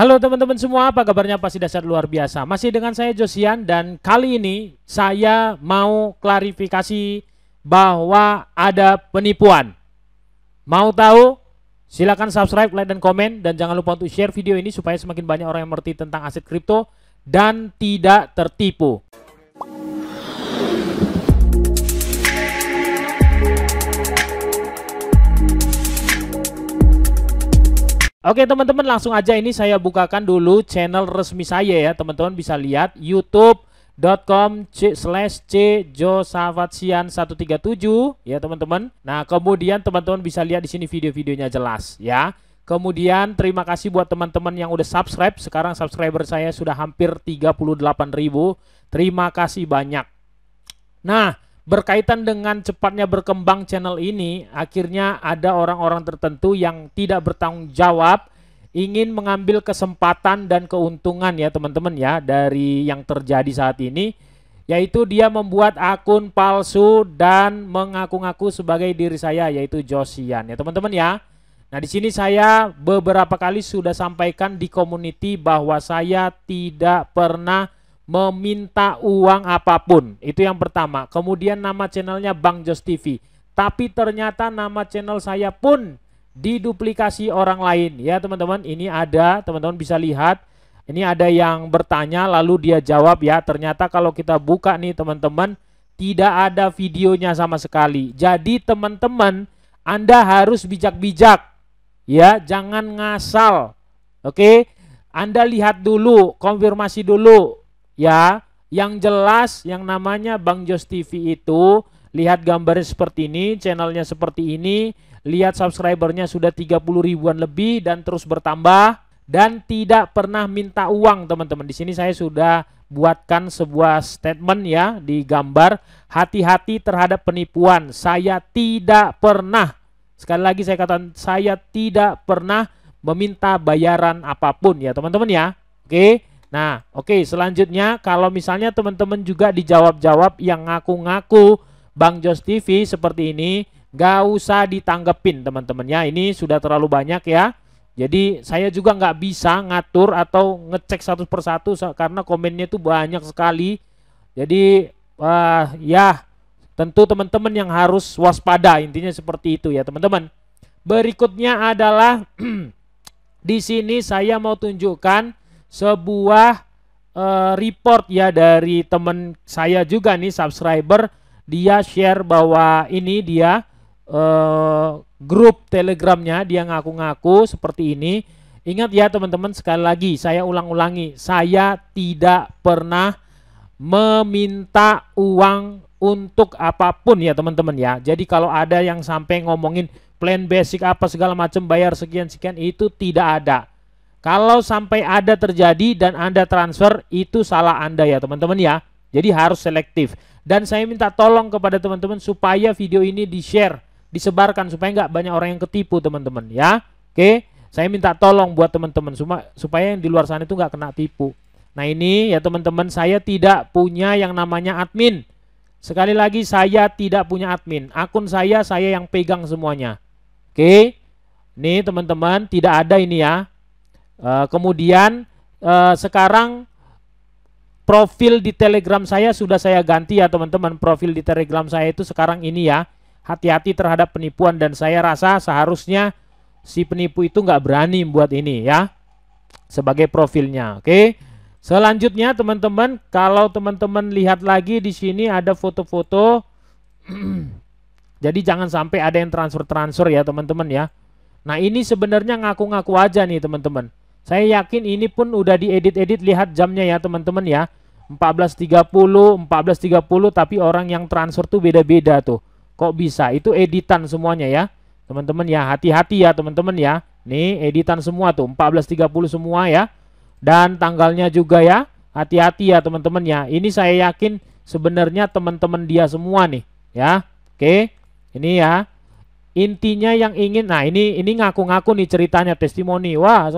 Halo teman-teman semua, apa kabarnya pasti dasar luar biasa. Masih dengan saya Josian dan kali ini saya mau klarifikasi bahwa ada penipuan. Mau tahu? Silakan subscribe, like, dan komen. Dan jangan lupa untuk share video ini supaya semakin banyak orang yang mengerti tentang aset kripto dan tidak tertipu. Oke teman-teman langsung aja ini saya bukakan dulu channel resmi saya ya teman-teman bisa lihat youtube.com slash c josavatsian 137 ya teman-teman Nah kemudian teman-teman bisa lihat di sini video-videonya jelas ya Kemudian terima kasih buat teman-teman yang udah subscribe Sekarang subscriber saya sudah hampir 38 ribu Terima kasih banyak Nah berkaitan dengan cepatnya berkembang channel ini, akhirnya ada orang-orang tertentu yang tidak bertanggung jawab ingin mengambil kesempatan dan keuntungan ya teman-teman ya dari yang terjadi saat ini yaitu dia membuat akun palsu dan mengaku-ngaku sebagai diri saya yaitu Josian ya teman-teman ya. Nah, di sini saya beberapa kali sudah sampaikan di community bahwa saya tidak pernah meminta uang apapun. Itu yang pertama. Kemudian nama channelnya Bang Jos TV. Tapi ternyata nama channel saya pun diduplikasi orang lain. Ya teman-teman, ini ada, teman-teman bisa lihat. Ini ada yang bertanya lalu dia jawab ya. Ternyata kalau kita buka nih teman-teman, tidak ada videonya sama sekali. Jadi teman-teman, Anda harus bijak-bijak. Ya, jangan ngasal. Oke, Anda lihat dulu, konfirmasi dulu ya. Yang jelas yang namanya Bang Jos TV itu lihat gambarnya seperti ini, channelnya seperti ini, lihat subscribernya sudah 30 ribuan lebih dan terus bertambah dan tidak pernah minta uang teman-teman. Di sini saya sudah buatkan sebuah statement ya di gambar hati-hati terhadap penipuan. Saya tidak pernah sekali lagi saya katakan saya tidak pernah meminta bayaran apapun ya teman-teman ya. Oke. Nah, oke, okay, selanjutnya kalau misalnya teman-teman juga dijawab-jawab yang ngaku-ngaku Bang Jos TV seperti ini, gak usah ditanggepin teman temannya Ini sudah terlalu banyak ya. Jadi saya juga nggak bisa ngatur atau ngecek satu persatu karena komennya itu banyak sekali. Jadi uh, ya tentu teman-teman yang harus waspada intinya seperti itu ya teman-teman. Berikutnya adalah di sini saya mau tunjukkan sebuah uh, report ya dari teman saya juga nih subscriber dia share bahwa ini dia uh, grup telegramnya dia ngaku-ngaku seperti ini ingat ya teman-teman sekali lagi saya ulang-ulangi saya tidak pernah meminta uang untuk apapun ya teman-teman ya jadi kalau ada yang sampai ngomongin plan basic apa segala macam bayar sekian-sekian itu tidak ada kalau sampai ada terjadi dan Anda transfer, itu salah Anda ya teman-teman ya. Jadi harus selektif. Dan saya minta tolong kepada teman-teman supaya video ini di-share, disebarkan supaya nggak banyak orang yang ketipu teman-teman ya. Oke, saya minta tolong buat teman-teman supaya yang di luar sana itu nggak kena tipu. Nah ini ya teman-teman saya tidak punya yang namanya admin. Sekali lagi saya tidak punya admin. Akun saya saya yang pegang semuanya. Oke. Nih teman-teman tidak ada ini ya. Eh, kemudian uh, sekarang profil di Telegram saya sudah saya ganti ya teman-teman. Profil di Telegram saya itu sekarang ini ya. Hati-hati terhadap penipuan dan saya rasa seharusnya si penipu itu nggak berani buat ini ya. Sebagai profilnya, oke. Okay? Selanjutnya teman-teman, kalau teman-teman lihat lagi di sini ada foto-foto. Jadi jangan sampai ada yang transfer-transfer ya teman-teman ya. Nah ini sebenarnya ngaku-ngaku aja nih teman-teman saya yakin ini pun udah diedit-edit lihat jamnya ya teman-teman ya. 14.30, 14.30 tapi orang yang transfer tuh beda-beda tuh. Kok bisa? Itu editan semuanya ya. Teman-teman ya, hati-hati ya teman-teman ya. Nih editan semua tuh 14.30 semua ya. Dan tanggalnya juga ya. Hati-hati ya teman-teman ya. Ini saya yakin sebenarnya teman-teman dia semua nih ya. Oke. Ini ya. Intinya yang ingin nah ini ini ngaku-ngaku nih ceritanya testimoni. Wah,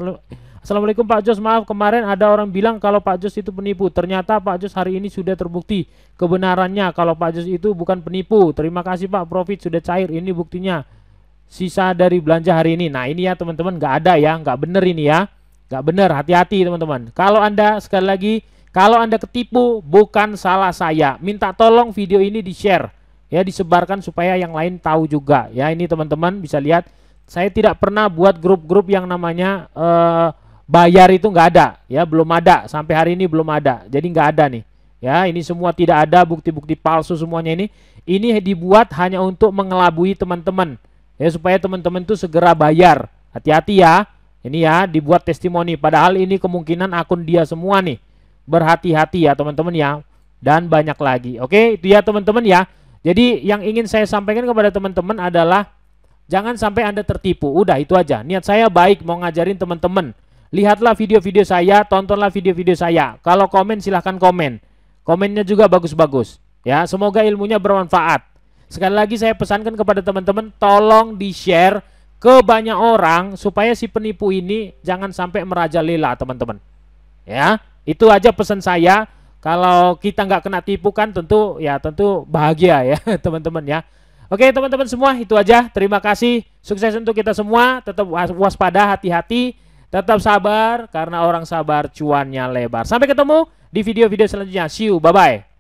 Assalamualaikum Pak Jos, maaf kemarin ada orang bilang kalau Pak Jos itu penipu. Ternyata Pak Jos hari ini sudah terbukti kebenarannya kalau Pak Jos itu bukan penipu. Terima kasih Pak Profit sudah cair ini buktinya. Sisa dari belanja hari ini. Nah ini ya teman-teman nggak ada ya, nggak bener ini ya, nggak bener. Hati-hati teman-teman. Kalau anda sekali lagi kalau anda ketipu bukan salah saya. Minta tolong video ini di share ya disebarkan supaya yang lain tahu juga ya ini teman-teman bisa lihat saya tidak pernah buat grup-grup yang namanya uh, bayar itu nggak ada ya belum ada sampai hari ini belum ada jadi nggak ada nih ya ini semua tidak ada bukti-bukti palsu semuanya ini ini dibuat hanya untuk mengelabui teman-teman ya supaya teman-teman tuh segera bayar hati-hati ya ini ya dibuat testimoni padahal ini kemungkinan akun dia semua nih berhati-hati ya teman-teman ya dan banyak lagi oke itu ya teman-teman ya jadi yang ingin saya sampaikan kepada teman-teman adalah jangan sampai anda tertipu udah itu aja niat saya baik mau ngajarin teman-teman Lihatlah video-video saya, tontonlah video-video saya. Kalau komen silahkan komen. Komennya juga bagus-bagus. Ya, semoga ilmunya bermanfaat. Sekali lagi saya pesankan kepada teman-teman, tolong di-share ke banyak orang supaya si penipu ini jangan sampai merajalela, teman-teman. Ya, itu aja pesan saya. Kalau kita nggak kena tipu kan tentu ya tentu bahagia ya teman-teman ya. Oke teman-teman semua itu aja. Terima kasih. Sukses untuk kita semua. Tetap waspada, hati-hati. Tetap sabar karena orang sabar cuannya lebar. Sampai ketemu di video-video selanjutnya. See you. Bye-bye.